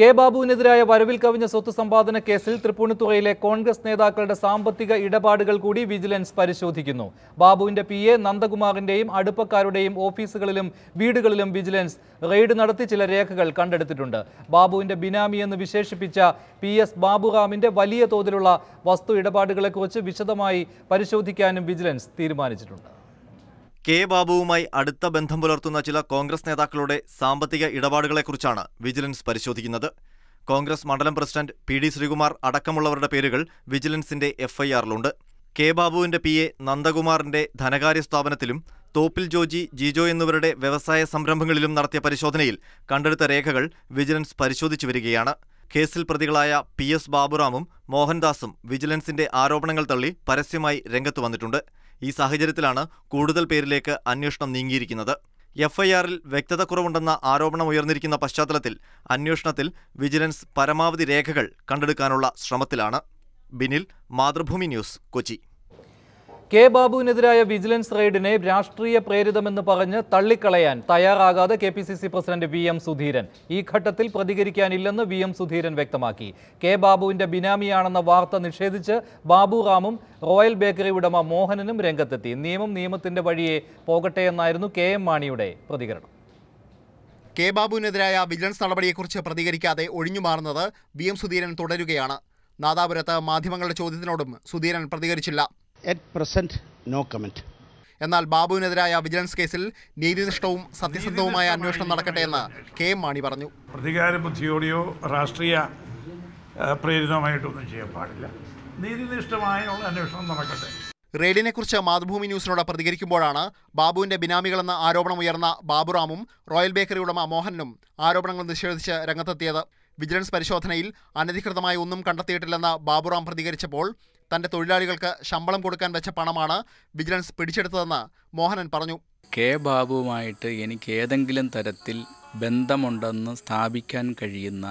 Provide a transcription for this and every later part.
K ബാബുവിനെതിരായ വരവിൽ കവിഞ്ഞ സ്വത്ത് സമ്പാദന കേസിൽ തൃപ്പൂണിത്തുറയിലെ കോൺഗ്രസ് നേതാക്കളുടെ സാമ്പത്തിക ഇടപാടുകൾ കൂടി വിജിലൻസ് പരിശോധിക്കുന്നു ബാബുവിന്റെ പി എ നന്ദകുമാറിന്റെയും അടുപ്പക്കാരുടെയും ഓഫീസുകളിലും വീടുകളിലും വിജിലൻസ് റെയ്ഡ് നടത്തി ചില രേഖകൾ കണ്ടെടുത്തിട്ടുണ്ട് ബാബുവിന്റെ ബിനാമി എന്ന് വിശേഷിപ്പിച്ച പി എസ് ബാബുറാമിന്റെ വലിയ തോതിലുള്ള വസ്തു ഇടപാടുകളെക്കുറിച്ച് വിശദമായി പരിശോധിക്കാനും വിജിലൻസ് തീരുമാനിച്ചിട്ടുണ്ട് കെ ബാബുവുമായി അടുത്ത ബന്ധം പുലർത്തുന്ന ചില കോൺഗ്രസ് നേതാക്കളുടെ സാമ്പത്തിക ഇടപാടുകളെക്കുറിച്ചാണ് വിജിലൻസ് പരിശോധിക്കുന്നത് കോൺഗ്രസ് മണ്ഡലം പ്രസിഡന്റ് പി ഡി ശ്രീകുമാർ അടക്കമുള്ളവരുടെ പേരുകൾ വിജിലൻസിന്റെ എഫ്ഐആറിലുണ്ട് കെ ബാബുവിന്റെ പി എ നന്ദകുമാറിന്റെ ധനകാര്യ സ്ഥാപനത്തിലും തോപ്പിൽ ജോജി ജിജോ എന്നിവരുടെ വ്യവസായ സംരംഭങ്ങളിലും നടത്തിയ പരിശോധനയിൽ കണ്ടെടുത്ത രേഖകൾ വിജിലൻസ് പരിശോധിച്ചു വരികയാണ് കേസിൽ പ്രതികളായ പി എസ് ബാബുറാമും മോഹൻദാസും വിജിലൻസിന്റെ ആരോപണങ്ങൾ തള്ളി പരസ്യമായി രംഗത്ത് വന്നിട്ടുണ്ട് ഈ സാഹചര്യത്തിലാണ് കൂടുതൽ പേരിലേക്ക് അന്വേഷണം നീങ്ങിയിരിക്കുന്നത് എഫ്ഐആറിൽ വ്യക്തത കുറവുണ്ടെന്ന ആരോപണം ഉയർന്നിരിക്കുന്ന പശ്ചാത്തലത്തിൽ അന്വേഷണത്തിൽ വിജിലൻസ് പരമാവധി രേഖകൾ കണ്ടെടുക്കാനുള്ള ശ്രമത്തിലാണ് ബിനിൽ മാതൃഭൂമി ന്യൂസ് കൊച്ചി കെ ബാബുവിനെതിരായ വിജിലൻസ് റെയ്ഡിനെ രാഷ്ട്രീയ പ്രേരിതമെന്ന് പറഞ്ഞ് തള്ളിക്കളയാൻ തയ്യാറാകാതെ K P C C president V M Sudheeran ഈ ഘട്ടത്തിൽ പ്രതികരിക്കാനില്ലെന്ന് വി എം സുധീരൻ വ്യക്തമാക്കി കെ ബാബുവിന്റെ ബിനാമിയാണെന്ന വാർത്ത നിഷേധിച്ച് ബാബുറാമും റോയൽ ബേക്കറി ഉടമ മോഹനനും രംഗത്തെത്തി നിയമം നിയമത്തിന്റെ വഴിയെ പോകട്ടെ എന്നായിരുന്നു കെ എം മാണിയുടെ പ്രതികരണം കെ ബാബുവിനെതിരായ വിജിലൻസ് നടപടിയെക്കുറിച്ച് പ്രതികരിക്കാതെ ഒഴിഞ്ഞുമാറുന്നത് വി എം സുധീരൻ തുടരുകയാണ് നാദാപുരത്ത് മാധ്യമങ്ങളുടെ ചോദ്യത്തിനോടും സുധീരൻ പ്രതികരിച്ചില്ല അറ്റ് നോ കമന്റ് എന്നാൽ ബാബുവിനെതിരായ വിജിലൻസ് കേസിൽ നീതിനിഷ്ഠവും സത്യസന്ധവുമായ അന്വേഷണം നടക്കട്ടെ എന്ന് കെ എം മാണി പറഞ്ഞു പ്രതികാര ബുദ്ധിയോടെയോ രാഷ്ട്രീയ പ്രേരിതമായിട്ടൊന്നും ചെയ്യാൻ പാടില്ല നീതിനിഷ്ഠമായ അന്വേഷണം നടക്കട്ടെ റെയ്ഡിനെക്കുറിച്ച് മാതൃഭൂമി ന്യൂസിനോട് പ്രതികരിക്കുമ്പോഴാണ് ബാബുവിന്റെ ബിനാമികളെന്ന ആരോപണം ഉയർന്ന ബാബുറാമും റോയൽ ബേക്കറി ഉടമ മോഹനും ആരോപണങ്ങൾ നിഷേധിച്ച് രംഗത്തെത്തിയത് വിജിലൻസ് പരിശോധനയിൽ അനധികൃതമായി ഒന്നും കണ്ടെത്തിയിട്ടില്ലെന്ന് ബാബുറാം പ്രതികരിച്ചപ്പോൾ തന്റെ തൊഴിലാളികൾക്ക് ശമ്പളം കൊടുക്കാൻ വെച്ച പണമാണ് വിജിലൻസ് പിടിച്ചെടുത്തതെന്ന് മോഹനൻ പറഞ്ഞു കെ ബാബുവുമായിട്ട് എനിക്ക് ഏതെങ്കിലും തരത്തിൽ ബന്ധമുണ്ടെന്ന് സ്ഥാപിക്കാൻ കഴിയുന്ന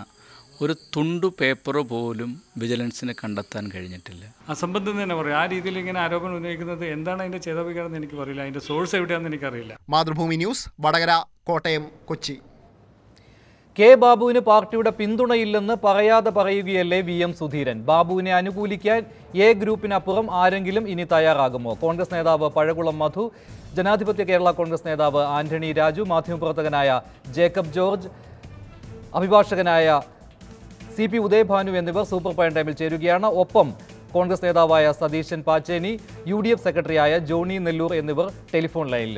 ഒരു തുണ്ടു പേപ്പർ പോലും വിജിലൻസിന് കണ്ടെത്താൻ കഴിഞ്ഞിട്ടില്ല അസംബന്ധം തന്നെ പറയും ആ രീതിയിൽ ഇങ്ങനെ ആരോപണം ഉന്നയിക്കുന്നത് എന്താണ് അതിന്റെ ചേതവികരണം എനിക്ക് പറയില്ല അതിന്റെ സോഴ്സ് എവിടെയാണെന്ന് എനിക്കറിയില്ല മാതൃഭൂമി ന്യൂസ് വടകര കോട്ടയം കൊച്ചി കെ ബാബുവിന് പാർട്ടിയുടെ പിന്തുണയില്ലെന്ന് പറയാതെ പറയുകയല്ലേ വി എം സുധീരൻ ബാബുവിനെ അനുകൂലിക്കാൻ എ ഗ്രൂപ്പിനപ്പുറം ആരെങ്കിലും ഇനി തയ്യാറാകുമോ കോൺഗ്രസ് നേതാവ് പഴകുളം മധു ജനാധിപത്യ കേരള കോൺഗ്രസ് നേതാവ് ആന്റണി രാജു മാധ്യമപ്രവർത്തകനായ ജേക്കബ് ജോർജ് അഭിഭാഷകനായ സി പി ഉദയഭാനു എന്നിവർ സൂപ്പർ പ്രൈം ടൈമിൽ ചേരുകയാണ് ഒപ്പം കോൺഗ്രസ് നേതാവായ Satheesan Pacheni U D F സെക്രട്ടറിയായ ജോണി നെല്ലൂർ എന്നിവർ ടെലിഫോൺ ലൈനിലും